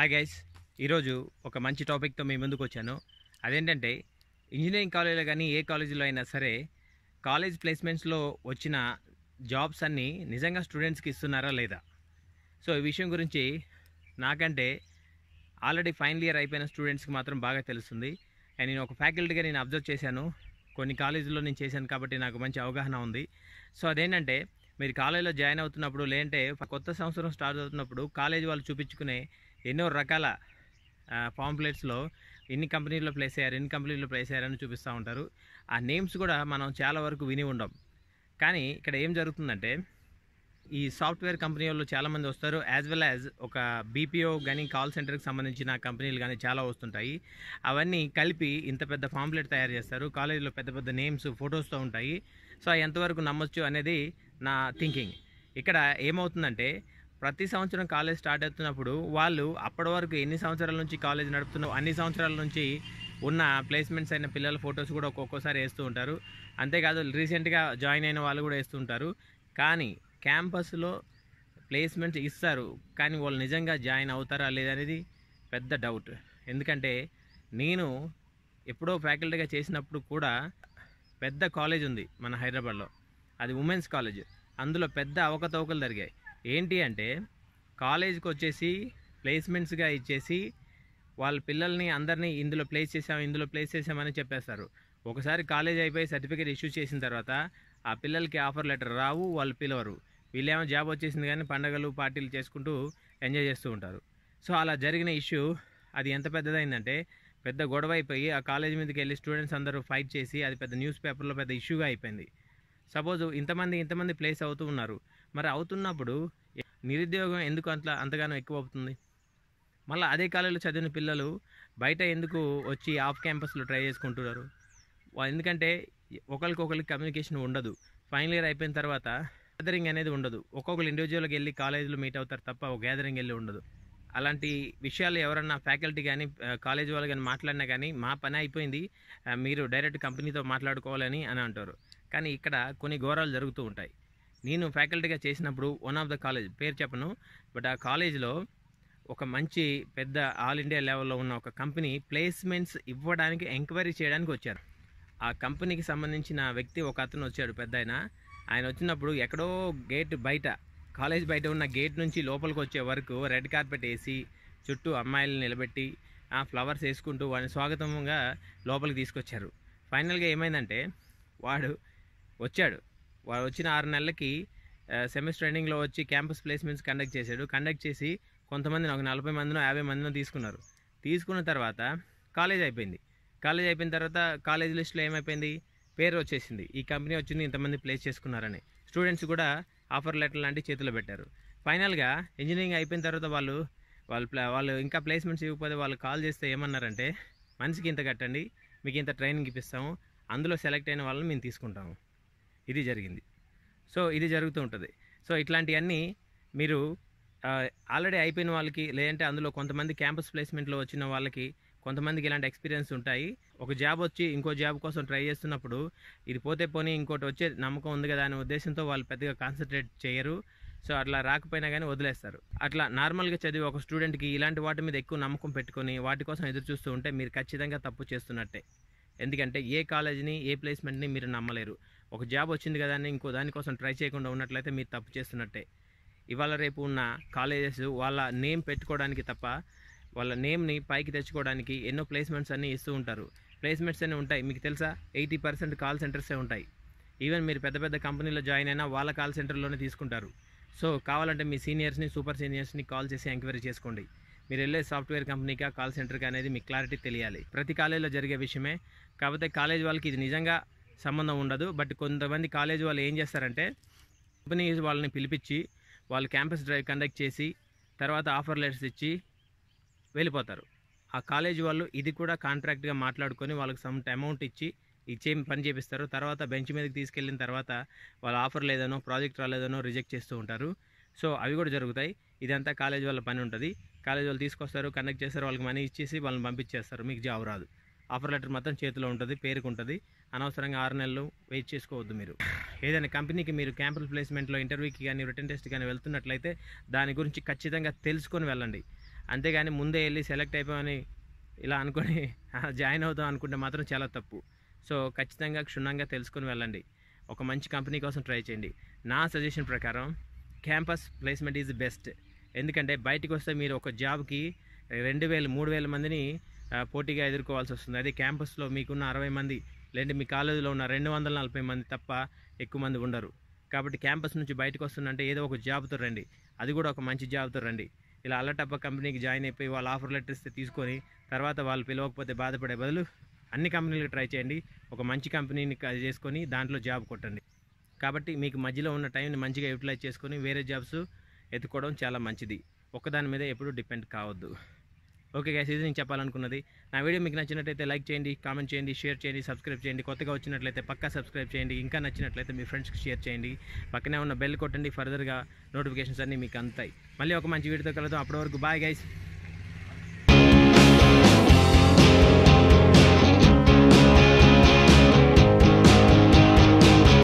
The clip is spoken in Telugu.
హాయ్ గైస్ ఈరోజు ఒక మంచి టాపిక్తో మీ ముందుకు వచ్చాను అదేంటంటే ఇంజనీరింగ్ కాలేజీలో కానీ ఏ కాలేజీలో అయినా సరే కాలేజ్ ప్లేస్మెంట్స్లో వచ్చిన జాబ్స్ అన్నీ నిజంగా స్టూడెంట్స్కి ఇస్తున్నారా లేదా సో ఈ విషయం గురించి నాకంటే ఆల్రెడీ ఫైనల్ ఇయర్ అయిపోయిన స్టూడెంట్స్కి మాత్రం బాగా తెలుస్తుంది అండ్ నేను ఒక ఫ్యాకల్టీగా నేను అబ్జర్వ్ చేశాను కొన్ని కాలేజీలో నేను చేశాను కాబట్టి నాకు మంచి అవగాహన ఉంది సో అదేంటంటే మీరు కాలేజీలో జాయిన్ అవుతున్నప్పుడు లేదంటే కొత్త సంవత్సరం స్టార్ట్ అవుతున్నప్పుడు కాలేజీ వాళ్ళు చూపించుకునే ఎన్నో రకాల పాంప్లెట్స్లో ఎన్ని కంపెనీల్లో ప్లేస్ అయ్యారు ఎన్ని కంపెనీల్లో ప్లేస్ అయ్యారని చూపిస్తూ ఉంటారు ఆ నేమ్స్ కూడా మనం చాలా వరకు విని ఉండం కానీ ఇక్కడ ఏం జరుగుతుందంటే ఈ సాఫ్ట్వేర్ కంపెనీ వాళ్ళు చాలామంది వస్తారు యాజ్ వెల్ యాజ్ ఒక బీపీఓ కానీ కాల్ సెంటర్కి సంబంధించిన కంపెనీలు కానీ చాలా వస్తుంటాయి అవన్నీ కలిపి ఇంత పెద్ద ఫామ్లెట్ తయారు చేస్తారు కాలేజీలో పెద్ద పెద్ద నేమ్స్ ఫొటోస్తో ఉంటాయి సో ఎంతవరకు నమ్మొచ్చు అనేది నా థింకింగ్ ఇక్కడ ఏమవుతుందంటే ప్రతి సంవత్సరం కాలేజ్ స్టార్ట్ అవుతున్నప్పుడు వాళ్ళు అప్పటి వరకు ఎన్ని సంవత్సరాల నుంచి కాలేజ్ నడుపుతున్నావు అన్ని సంవత్సరాల నుంచి ఉన్న ప్లేస్మెంట్స్ అయిన పిల్లల ఫొటోస్ కూడా ఒక్కొక్కసారి వేస్తూ ఉంటారు అంతేకాదు రీసెంట్గా జాయిన్ అయిన వాళ్ళు కూడా వేస్తూ ఉంటారు కానీ క్యాంపస్లో ప్లేస్మెంట్ ఇస్తారు కానీ వాళ్ళు నిజంగా జాయిన్ అవుతారా లేదనేది పెద్ద డౌట్ ఎందుకంటే నేను ఎప్పుడో ఫ్యాకల్టీగా చేసినప్పుడు కూడా పెద్ద కాలేజ్ ఉంది మన హైదరాబాద్లో అది ఉమెన్స్ కాలేజ్ అందులో పెద్ద అవకతవకలు జరిగాయి ఏంటి అంటే కాలేజీకి వచ్చేసి ప్లేస్మెంట్స్గా ఇచ్చేసి వాళ్ళ పిల్లల్ని అందరినీ ఇందులో ప్లేస్ చేసాం ఇందులో ప్లేస్ చేసామని చెప్పేస్తారు ఒకసారి కాలేజ్ అయిపోయి సర్టిఫికేట్ ఇష్యూ చేసిన తర్వాత ఆ పిల్లలకి ఆఫర్ లెటర్ రావు వాళ్ళు పిలవరు వీళ్ళేమో జాబ్ వచ్చేసింది కానీ పండగలు పార్టీలు చేసుకుంటూ ఎంజాయ్ చేస్తూ ఉంటారు సో అలా జరిగిన ఇష్యూ అది ఎంత పెద్దదైందంటే పెద్ద గొడవ అయిపోయి ఆ కాలేజ్ మీదకి వెళ్ళి స్టూడెంట్స్ అందరూ ఫైట్ చేసి అది పెద్ద న్యూస్ పేపర్లో పెద్ద ఇష్యూగా అయిపోయింది సపోజ్ ఇంతమంది ఇంతమంది ప్లేస్ అవుతూ ఉన్నారు మరి అవుతున్నప్పుడు నిరుద్యోగం ఎందుకు అంత అంతగానో ఎక్కువ అవుతుంది మళ్ళీ అదే కాలేజీలో చదివిన పిల్లలు బయట ఎందుకు వచ్చి ఆఫ్ క్యాంపస్లో ట్రై చేసుకుంటున్నారు ఎందుకంటే ఒకరికొకరికి కమ్యూనికేషన్ ఉండదు ఫైనల్ ఇయర్ అయిపోయిన తర్వాత గ్యాదరింగ్ అనేది ఉండదు ఒక్కొక్కరు ఇండివిజువల్గా వెళ్ళి కాలేజీలో మీట్ అవుతారు తప్ప ఒక గ్యాదరింగ్ వెళ్ళి ఉండదు అలాంటి విషయాలు ఎవరన్నా ఫ్యాకల్టీ కానీ కాలేజ్ వాళ్ళు కానీ మాట్లాడినా కానీ మా పని అయిపోయింది మీరు డైరెక్ట్ కంపెనీతో మాట్లాడుకోవాలని అని అంటారు కానీ ఇక్కడ కొన్ని ఘోరాలు జరుగుతూ ఉంటాయి నేను ఫ్యాకల్టీగా చేసినప్పుడు వన్ ఆఫ్ ద కాలేజ్ పేరు చెప్పను బట్ ఆ కాలేజీలో ఒక మంచి పెద్ద ఆల్ ఇండియా లెవెల్లో ఉన్న ఒక కంపెనీ ప్లేస్మెంట్స్ ఇవ్వడానికి ఎంక్వైరీ చేయడానికి వచ్చారు ఆ కంపెనీకి సంబంధించిన వ్యక్తి ఒక అతను వచ్చాడు పెద్ద ఆయన ఆయన వచ్చినప్పుడు ఎక్కడో గేట్ బయట కాలేజ్ బయట ఉన్న గేట్ నుంచి లోపలికి వచ్చే వరకు రెడ్ కార్పెట్ వేసి చుట్టూ అమ్మాయిలు నిలబెట్టి ఆ ఫ్లవర్స్ వేసుకుంటూ వాడిని స్వాగతంగా లోపలికి తీసుకొచ్చారు ఫైనల్గా ఏమైందంటే వాడు వచ్చాడు వాడు వచ్చిన ఆరు నెలలకి సెమిస్టర్ ఎండింగ్లో వచ్చి క్యాంపస్ ప్లేస్మెంట్స్ కండక్ట్ చేశాడు కండక్ట్ చేసి కొంతమందిని ఒక నలభై మందినో యాభై మందినో తీసుకున్నారు తీసుకున్న తర్వాత కాలేజ్ అయిపోయింది కాలేజ్ అయిపోయిన తర్వాత కాలేజ్ లిస్ట్లో ఏమైపోయింది పేరు వచ్చేసింది ఈ కంపెనీ వచ్చింది ఇంతమంది ప్లేస్ చేసుకున్నారని స్టూడెంట్స్ కూడా ఆఫర్ లెటర్ లాంటివి చేతిలో పెట్టారు ఫైనల్గా ఇంజనీరింగ్ అయిపోయిన తర్వాత వాళ్ళు వాళ్ళు వాళ్ళు ఇంకా ప్లేస్మెంట్స్ ఇవ్వకపోతే వాళ్ళు కాల్ చేస్తే ఏమన్నారంటే మనిషికి ఇంత కట్టండి మీకు ఇంత ట్రైనింగ్ ఇప్పిస్తాము అందులో సెలెక్ట్ అయిన వాళ్ళని మేము తీసుకుంటాము ఇది జరిగింది సో ఇది జరుగుతూ ఉంటుంది సో ఇట్లాంటివన్నీ మీరు ఆల్రెడీ అయిపోయిన వాళ్ళకి లేదంటే అందులో కొంతమంది క్యాంపస్ ప్లేస్మెంట్లో వచ్చిన వాళ్ళకి కొంతమందికి ఇలాంటి ఎక్స్పీరియన్స్ ఉంటాయి ఒక జాబ్ వచ్చి ఇంకో జాబ్ కోసం ట్రై చేస్తున్నప్పుడు ఇది పోతే పోనీ ఇంకోటి వచ్చే నమ్మకం ఉంది కదా అనే ఉద్దేశంతో వాళ్ళు పెద్దగా కాన్సన్ట్రేట్ చేయరు సో అట్లా రాకపోయినా కానీ వదిలేస్తారు అట్లా నార్మల్గా చదివి ఒక స్టూడెంట్కి ఇలాంటి వాటి మీద ఎక్కువ నమ్మకం పెట్టుకొని వాటి కోసం ఎదురు చూస్తూ ఉంటే మీరు ఖచ్చితంగా తప్పు చేస్తున్నట్టే ఎందుకంటే ఏ కాలేజీని ఏ ప్లేస్మెంట్ని మీరు నమ్మలేరు ఒక జాబ్ వచ్చింది కదా అని ఇంకో దానికోసం ట్రై చేయకుండా ఉన్నట్లయితే మీరు తప్పు చేస్తున్నట్టే ఇవాళ రేపు ఉన్న కాలేజెస్ వాళ్ళ నేమ్ పెట్టుకోవడానికి తప్ప వాళ్ళ నేమ్ని పైకి తెచ్చుకోవడానికి ఎన్నో ప్లేస్మెంట్స్ అన్నీ ఇస్తూ ఉంటారు ప్లేస్మెంట్స్ అన్నీ ఉంటాయి మీకు తెలుసా ఎయిటీ పర్సెంట్ కాల్ సెంటర్సే ఉంటాయి ఈవెన్ మీరు పెద్ద పెద్ద కంపెనీలో జాయిన్ అయినా వాళ్ళ కాల్ సెంటర్లోనే తీసుకుంటారు సో కావాలంటే మీ సీనియర్స్ని సూపర్ సీనియర్స్ని కాల్ చేసి ఎంక్వైరీ చేసుకోండి మీరు వెళ్ళే సాఫ్ట్వేర్ కంపెనీకా కాల్ సెంటర్కి అనేది మీకు క్లారిటీ తెలియాలి ప్రతి కాలేజీలో జరిగే విషయమే కాకపోతే కాలేజ్ వాళ్ళకి ఇది నిజంగా సంబంధం ఉండదు బట్ కొంతమంది కాలేజ్ వాళ్ళు ఏం చేస్తారంటే కంపెనీస్ వాళ్ళని పిలిపించి వాళ్ళు క్యాంపస్ డ్రైవ్ కండక్ట్ చేసి తర్వాత ఆఫర్ లెటర్స్ ఇచ్చి వెళ్ళిపోతారు ఆ కాలేజ్ వాళ్ళు ఇది కూడా కాంట్రాక్ట్గా మాట్లాడుకొని వాళ్ళకి సమ్ అమౌంట్ ఇచ్చి ఇచ్చే పని చేపిస్తారు తర్వాత బెంచ్ మీదకి తీసుకెళ్ళిన తర్వాత వాళ్ళు ఆఫర్ లేదనో ప్రాజెక్ట్ రాలేదనో రిజెక్ట్ చేస్తూ ఉంటారు సో అవి కూడా జరుగుతాయి ఇదంతా కాలేజ్ వాళ్ళ పని ఉంటుంది కాలేజ్ వాళ్ళు తీసుకొస్తారు కండక్ట్ చేస్తారు వాళ్ళకి మనీ ఇచ్చేసి వాళ్ళని పంపించేస్తారు మీకు జాబ్ రాదు ఆఫర్ లెటర్ మాత్రం చేతిలో ఉంటుంది పేరుకుంటుంది అనవసరంగా ఆరు నెలలు వెయిట్ చేసుకోవద్దు మీరు ఏదైనా కంపెనీకి మీరు క్యాంపల్ ప్లేస్మెంట్లో ఇంటర్వ్యూకి కానీ రిటర్న్ టెస్ట్ కానీ వెళ్తున్నట్లయితే దాని గురించి ఖచ్చితంగా తెలుసుకొని వెళ్ళండి అంతేగాని ముందే వెళ్ళి సెలెక్ట్ అయిపోయామని ఇలా అనుకొని జాయిన్ అవుతాం అనుకుంటే మాత్రం చాలా తప్పు సో ఖచ్చితంగా క్షుణ్ణంగా తెలుసుకొని వెళ్ళండి ఒక మంచి కంపెనీ కోసం ట్రై చేయండి నా సజెషన్ ప్రకారం క్యాంపస్ ప్లేస్మెంట్ ఈజ్ బెస్ట్ ఎందుకంటే బయటకు వస్తే మీరు ఒక జాబ్కి రెండు వేలు మూడు వేల మందిని పోటీగా ఎదుర్కోవాల్సి వస్తుంది అదే క్యాంపస్లో మీకున్న అరవై మంది లేదంటే మీ కాలేజీలో ఉన్న రెండు వందల నలభై మంది తప్ప ఎక్కువ మంది ఉండరు కాబట్టి క్యాంపస్ నుంచి బయటకు వస్తుందంటే ఏదో ఒక జాబ్తో రండి అది కూడా ఒక మంచి జాబ్తో రండి ఇలా అల్లటప్ప కంపెనీకి జాయిన్ అయిపోయి వాళ్ళు ఆఫర్ లెటర్ ఇస్తే తీసుకొని తర్వాత వాళ్ళు పిలవకపోతే బాధపడే బదులు అన్ని కంపెనీలకు ట్రై చేయండి ఒక మంచి కంపెనీని చేసుకొని దాంట్లో జాబ్ కొట్టండి కాబట్టి మీకు మధ్యలో ఉన్న టైంని మంచిగా యూటిలైజ్ చేసుకొని వేరే జాబ్స్ ఎత్తుకోవడం చాలా మంచిది ఒకదాని మీద ఎప్పుడూ డిపెండ్ కావద్దు ఓకే గైస్ ఇది నేను చెప్పాలనుకున్నది నా వీడియో మీకు నచ్చినట్లయితే లైక్ చేయండి కామెంట్ చేయండి షేర్ చేయండి సబ్స్క్రైబ్ చేయండి కొత్తగా వచ్చినట్లయితే పక్కా సబ్స్క్రైబ్ చేయండి ఇంకా నచ్చినట్లయితే మీ ఫ్రెండ్స్కి షేర్ చేయండి పక్కనే ఉన్న బెల్ కొట్టండి ఫర్దర్గా నోటిఫికేషన్స్ అన్నీ మీకు అందుతాయి మళ్ళీ ఒక మంచి వీడియోతో కలుగుతాం అప్పటి వరకు బాయ్ గైస్